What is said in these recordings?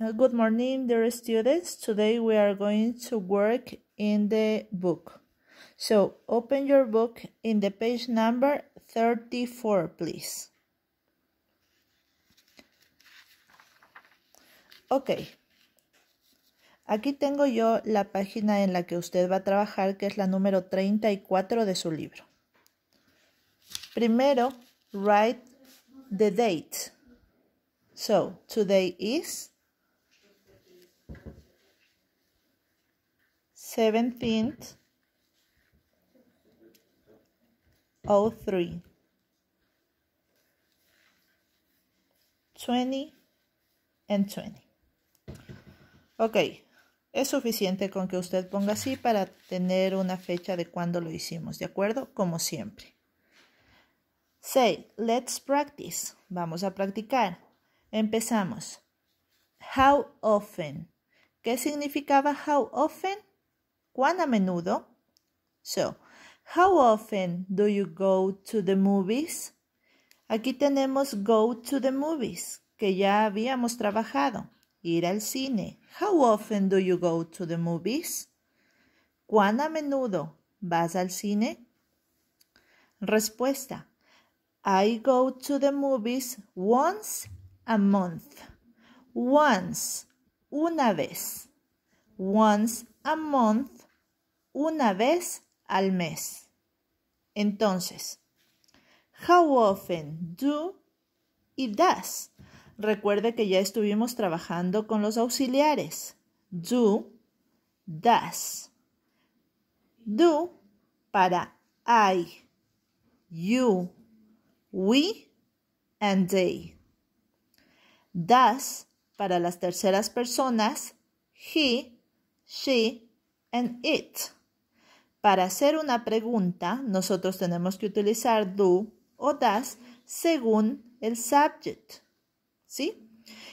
Uh, good morning, dear students. Today we are going to work in the book. So open your book in the page number 34, please. Ok. Aquí tengo yo la página en la que usted va a trabajar, que es la número 34 de su libro. Primero, write the date. So, today is seventeenth, oh three, twenty and twenty. Ok, es suficiente con que usted ponga así para tener una fecha de cuando lo hicimos, ¿de acuerdo? Como siempre. Say, let's practice. Vamos a practicar. Empezamos. How often. ¿Qué significaba how often? ¿Cuán a menudo? So, how often do you go to the movies? Aquí tenemos go to the movies, que ya habíamos trabajado. Ir al cine. How often do you go to the movies? ¿Cuán a menudo vas al cine? Respuesta. I go to the movies once a month. Once, una vez. Once a month una vez al mes. Entonces, how often do y does. Recuerde que ya estuvimos trabajando con los auxiliares. Do, does. Do para I, you, we and they. Does para las terceras personas, he, she and it. Para hacer una pregunta, nosotros tenemos que utilizar do o does según el subject. ¿Sí?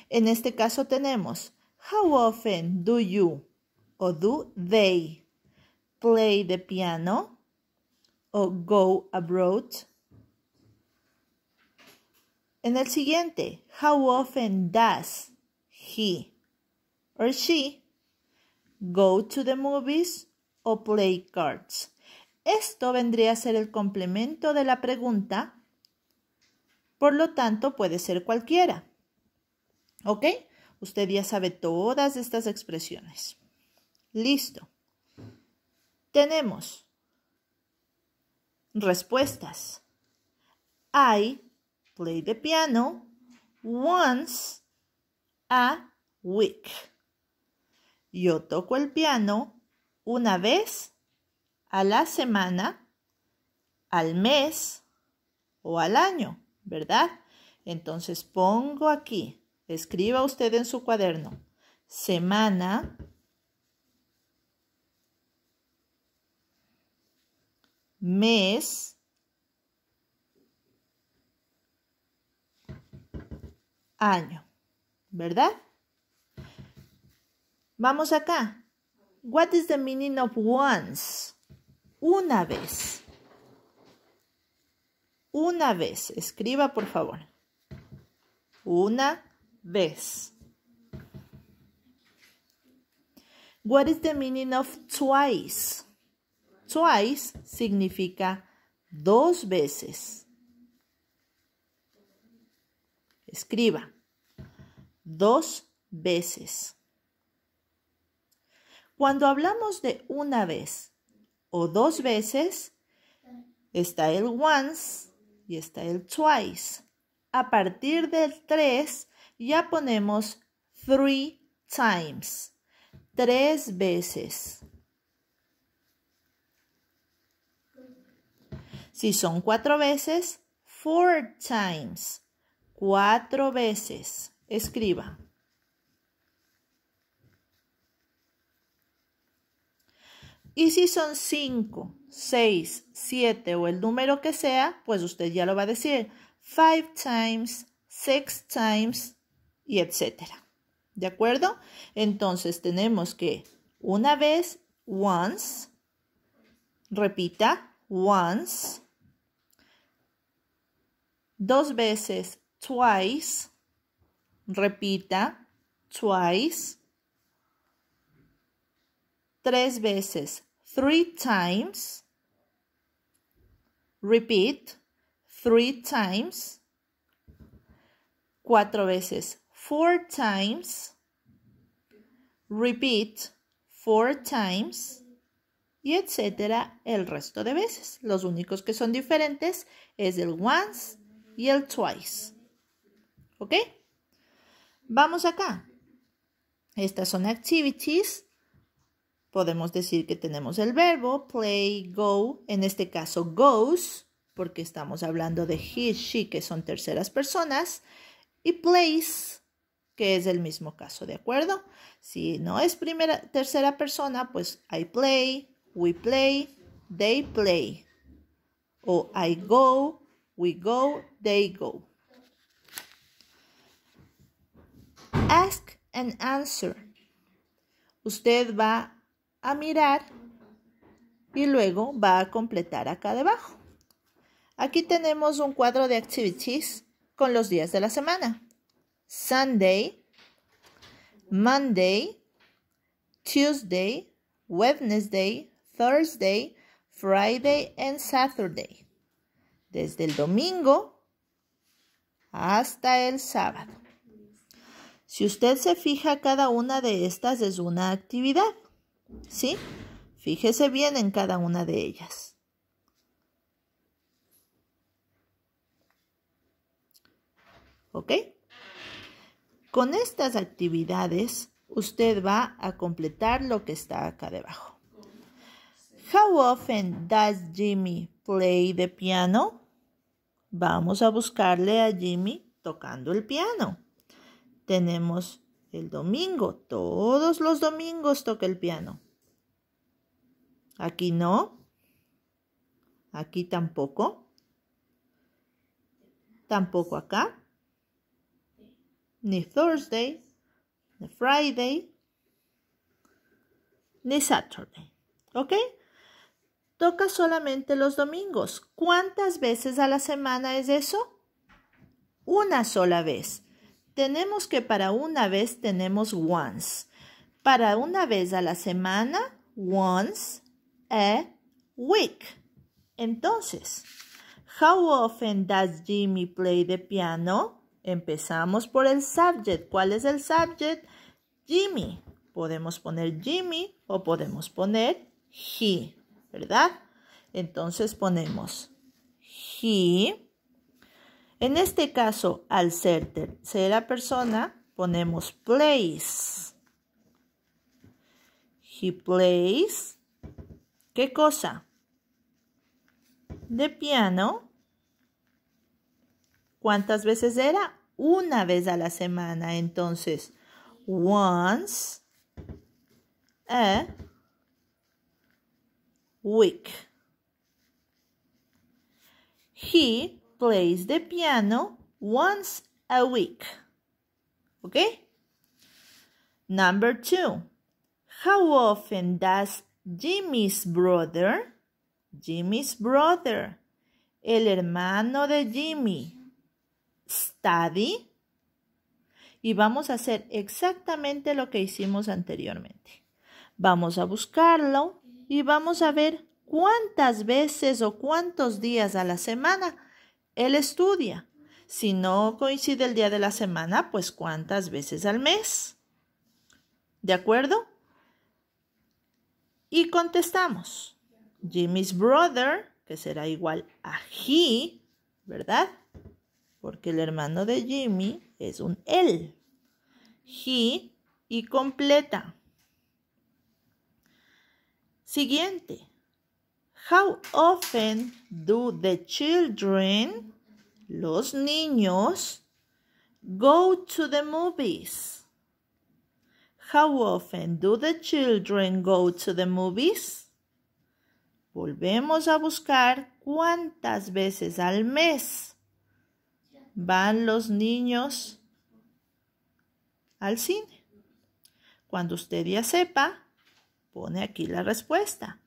En este caso tenemos, how often do you o do they play the piano o go abroad? En el siguiente, how often does he or she go to the movies o play cards. Esto vendría a ser el complemento de la pregunta, por lo tanto puede ser cualquiera. ¿Ok? Usted ya sabe todas estas expresiones. Listo. Tenemos respuestas. I play the piano once a week. Yo toco el piano una vez a la semana, al mes o al año, ¿verdad? Entonces pongo aquí, escriba usted en su cuaderno, semana, mes, año, ¿verdad? Vamos acá. What is the meaning of once? Una vez. Una vez. Escriba, por favor. Una vez. What is the meaning of twice? Twice significa dos veces. Escriba. Dos veces. Cuando hablamos de una vez o dos veces, está el once y está el twice. A partir del tres ya ponemos three times, tres veces. Si son cuatro veces, four times, cuatro veces. Escriba. Y si son 5, 6, 7 o el número que sea, pues usted ya lo va a decir. five times, six times y etcétera. ¿De acuerdo? Entonces tenemos que una vez, once, repita, once, dos veces, twice, repita, twice, tres veces. Three times. Repeat. Three times. Cuatro veces. Four times. Repeat. Four times. Y etcétera el resto de veces. Los únicos que son diferentes es el once y el twice. ¿Ok? Vamos acá. Estas son activities Podemos decir que tenemos el verbo play, go, en este caso goes, porque estamos hablando de he, she, que son terceras personas, y plays, que es el mismo caso, ¿de acuerdo? Si no es primera, tercera persona, pues I play, we play, they play. O I go, we go, they go. Ask and answer. Usted va a mirar y luego va a completar acá debajo. Aquí tenemos un cuadro de activities con los días de la semana. Sunday, Monday, Tuesday, Wednesday, Thursday, Friday and Saturday. Desde el domingo hasta el sábado. Si usted se fija, cada una de estas es una actividad. ¿Sí? Fíjese bien en cada una de ellas. ¿Ok? Con estas actividades, usted va a completar lo que está acá debajo. How often does Jimmy play the piano? Vamos a buscarle a Jimmy tocando el piano. Tenemos el domingo, todos los domingos toca el piano. Aquí no. Aquí tampoco. Tampoco acá. Ni Thursday, ni Friday, ni Saturday. ¿Ok? Toca solamente los domingos. ¿Cuántas veces a la semana es eso? Una sola vez. Tenemos que para una vez tenemos once. Para una vez a la semana, once a week. Entonces, how often does Jimmy play the piano? Empezamos por el subject. ¿Cuál es el subject? Jimmy. Podemos poner Jimmy o podemos poner he, ¿verdad? Entonces ponemos he en este caso, al ser tercera persona, ponemos plays. He plays. ¿Qué cosa? De piano. ¿Cuántas veces era? Una vez a la semana. Entonces, once a week. He plays the piano once a week. ¿Ok? Number two, how often does Jimmy's brother, Jimmy's brother, el hermano de Jimmy, study? Y vamos a hacer exactamente lo que hicimos anteriormente. Vamos a buscarlo y vamos a ver cuántas veces o cuántos días a la semana él estudia. Si no coincide el día de la semana, pues cuántas veces al mes. ¿De acuerdo? Y contestamos. Jimmy's brother, que será igual a he, ¿verdad? Porque el hermano de Jimmy es un él. He y completa. Siguiente. How often do the children, los niños, go to the movies? How often do the children go to the movies? Volvemos a buscar cuántas veces al mes van los niños al cine. Cuando usted ya sepa, pone aquí la respuesta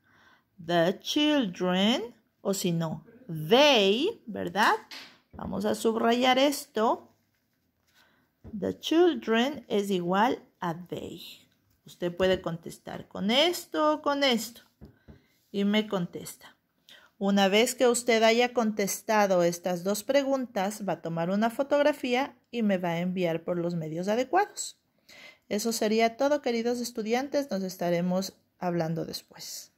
the children, o si no, they, ¿verdad? Vamos a subrayar esto. The children es igual a they. Usted puede contestar con esto o con esto. Y me contesta. Una vez que usted haya contestado estas dos preguntas, va a tomar una fotografía y me va a enviar por los medios adecuados. Eso sería todo, queridos estudiantes. Nos estaremos hablando después.